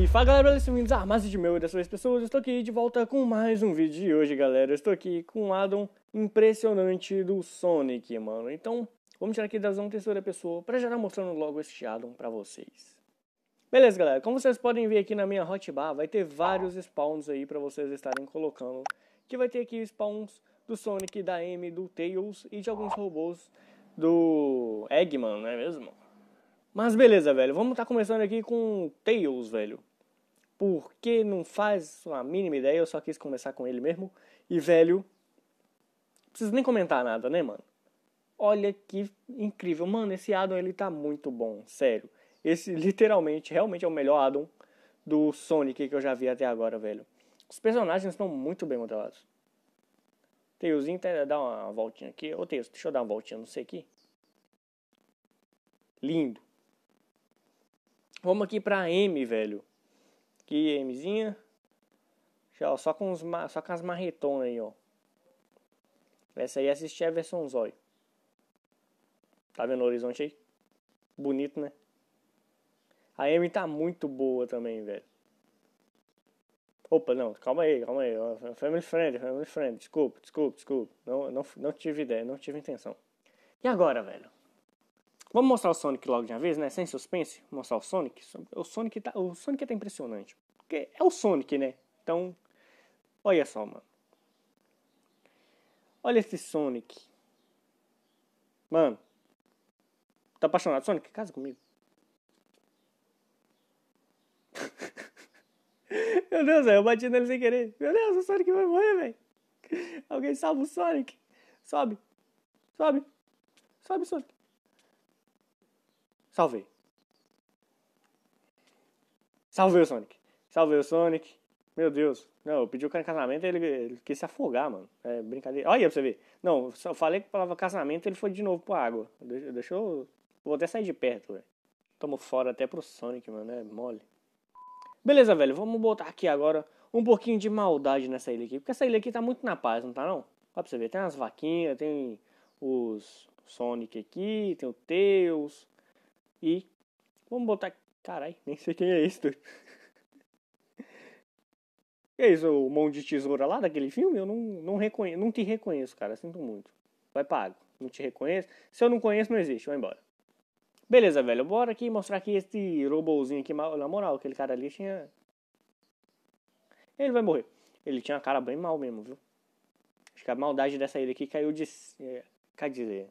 E fala galera, beleza? Bem-vindos a mais de meu das suas pessoas. Eu estou aqui de volta com mais um vídeo e hoje, galera, eu estou aqui com um addon impressionante do Sonic, mano. Então, vamos tirar aqui da zona terceira pessoa para já estar tá mostrando logo este addon para vocês. Beleza, galera? Como vocês podem ver aqui na minha hotbar, vai ter vários spawns aí para vocês estarem colocando. Que vai ter aqui spawns do Sonic, da M, do Tails e de alguns robôs do Eggman, não é mesmo? Mas beleza, velho. Vamos estar tá começando aqui com Tails, velho porque não faz a mínima ideia, eu só quis conversar com ele mesmo. E, velho, não preciso nem comentar nada, né, mano? Olha que incrível. Mano, esse Adam, ele tá muito bom, sério. Esse, literalmente, realmente é o melhor Adam do Sonic que eu já vi até agora, velho. Os personagens estão muito bem modelados. Tailzinho, dá uma voltinha aqui. Ô, Tails, deixa eu dar uma voltinha, não sei aqui. Lindo. Vamos aqui pra M, velho. Aqui, Mzinha. Já, ó, só com, os, só com as marretonas aí, ó. Essa aí assistir a versão zóio. Tá vendo o horizonte aí? Bonito, né? A M tá muito boa também, velho. Opa, não, calma aí, calma aí. Family friend, family friend. Desculpa, desculpa, desculpa. Não, não, não tive ideia, não tive intenção. E agora, velho? Vamos mostrar o Sonic logo de uma vez, né? Sem suspense. Mostrar o Sonic. O Sonic tá, o Sonic tá impressionante. Porque é o Sonic, né? Então, olha só, mano. Olha esse Sonic. Mano. Tá apaixonado? Sonic, casa comigo. Meu Deus, eu bati nele sem querer. Meu Deus, o Sonic vai morrer, velho. Alguém salva o Sonic. Sobe. Sobe. Sobe, Sonic. Salvei. Salvei o Sonic salve o Sonic. Meu Deus. Não, eu pedi o cara em casamento ele, ele quis se afogar, mano. É brincadeira. Olha aí pra você ver. Não, eu falei que falava casamento ele foi de novo pra água. Deixa, eu. Vou até sair de perto, velho. Tamo fora até pro Sonic, mano. É mole. Beleza, velho. Vamos botar aqui agora um pouquinho de maldade nessa ilha aqui. Porque essa ilha aqui tá muito na paz, não tá não? Olha pra você ver. Tem umas vaquinhas, tem os Sonic aqui, tem o Tails. E vamos botar. Carai, nem sei quem é esse, e é isso, o mão de tesoura lá daquele filme, eu não, não reconheço, não te reconheço, cara, sinto muito. Vai pago, não te reconheço. Se eu não conheço, não existe, vai embora. Beleza, velho, bora aqui mostrar que esse robôzinho aqui, na moral, aquele cara ali tinha... Ele vai morrer. Ele tinha uma cara bem mal mesmo, viu? Acho que a maldade dessa ilha aqui caiu de... É, quer dizer...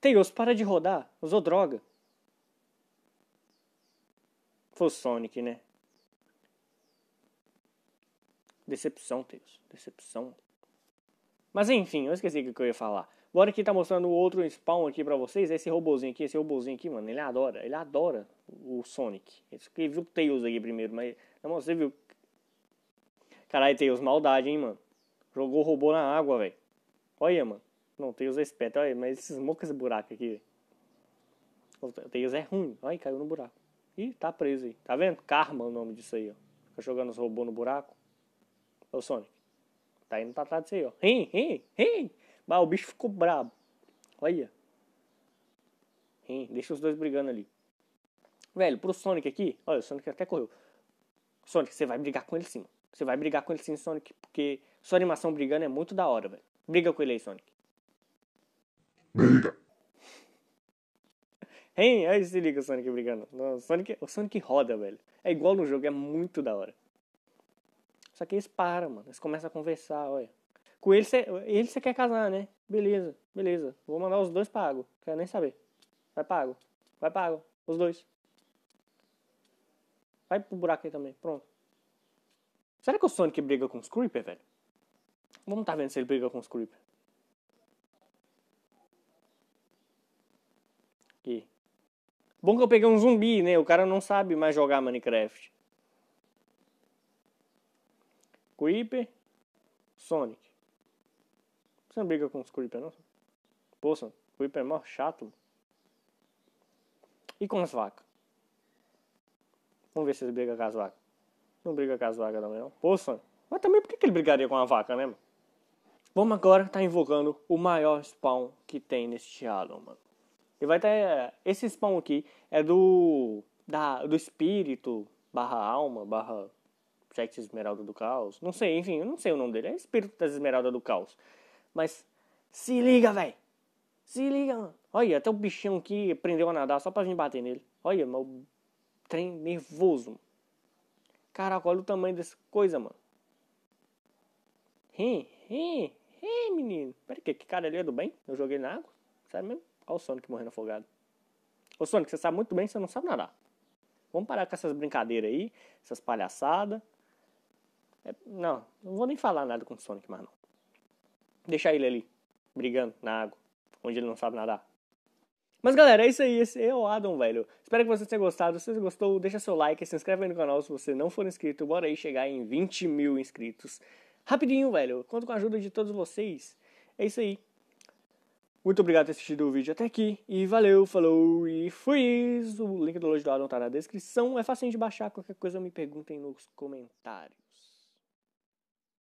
Tails, para de rodar, usou droga. Foi o Sonic, né? Decepção, Tails. Decepção. Mas enfim, eu esqueci o que eu ia falar. Agora aqui tá mostrando outro spawn aqui pra vocês. Esse robozinho aqui, esse robozinho aqui, mano, ele adora. Ele adora o Sonic. Ele viu o Tails aqui primeiro, mas... Não, você viu... Caralho, Tails, maldade, hein, mano. Jogou o robô na água, velho. Olha, mano. Não, Tails é esperto. Olha, mas esses mocos esse buraco aqui, velho. O Tails é ruim. Olha, caiu no buraco. Ih, tá preso aí. Tá vendo? Karma é o nome disso aí, ó. Fica jogando os robôs no buraco. Ô, Sonic. Tá indo pra trás disso aí, ó. Rim, rim, rim. Mas o bicho ficou brabo. Olha. Rim. Deixa os dois brigando ali. Velho, pro Sonic aqui. Olha, o Sonic até correu. Sonic, você vai brigar com ele sim. Você vai brigar com ele sim, Sonic, porque sua animação brigando é muito da hora, velho. Briga com ele aí, Sonic. Briga. Hein? Aí se liga o Sonic brigando. O Sonic, o Sonic roda, velho. É igual no jogo, é muito da hora. Só que eles param, mano. Eles começam a conversar, olha. Com ele você ele quer casar, né? Beleza, beleza. Vou mandar os dois pago. Quero nem saber. Vai pago. Vai pago. Os dois. Vai pro buraco aí também. Pronto. Será que o Sonic briga com os Creeper, velho? Vamos tá vendo se ele briga com os Creeper. Bom que eu peguei um zumbi, né? O cara não sabe mais jogar Minecraft. Creeper, Sonic. Você não briga com os Creeper, não? Pô, Sonic, Creeper é mó chato. E com as vacas? Vamos ver se ele briga com as vacas. Não briga com as vacas também, não. Pô, Sonic. Mas também por que ele brigaria com a vaca, né, mano? Vamos agora tá invocando o maior spawn que tem neste Halo, mano. E vai ter eh, esse spam aqui é do da do espírito barra alma barra sete esmeralda do caos. Não sei, enfim, eu não sei o nome dele. É espírito das esmeralda do caos. Mas se liga, velho. Se liga, mano. Olha, até o bichão aqui aprendeu a nadar só pra gente bater nele. Olha, mas o trem nervoso. Caraca, olha o tamanho dessa coisa, mano. hein hein hein menino. Pera aí que cara ali é do bem? Eu joguei na água? Sério mesmo? Olha o Sonic morrendo afogado. Ô Sonic, você sabe muito bem que você não sabe nadar. Vamos parar com essas brincadeiras aí, essas palhaçadas. É, não, não vou nem falar nada com o Sonic mais não. Deixar ele ali, brigando na água, onde ele não sabe nadar. Mas galera, é isso aí, esse é o Adam, velho. Espero que vocês tenham gostado. Se você gostou, deixa seu like, se inscreve aí no canal se você não for inscrito. Bora aí chegar em 20 mil inscritos. Rapidinho, velho. Conto com a ajuda de todos vocês. É isso aí. Muito obrigado por ter assistido o vídeo até aqui. E valeu, falou e fui! O link do Loja do Adam tá na descrição. É fácil de baixar. Qualquer coisa me perguntem nos comentários.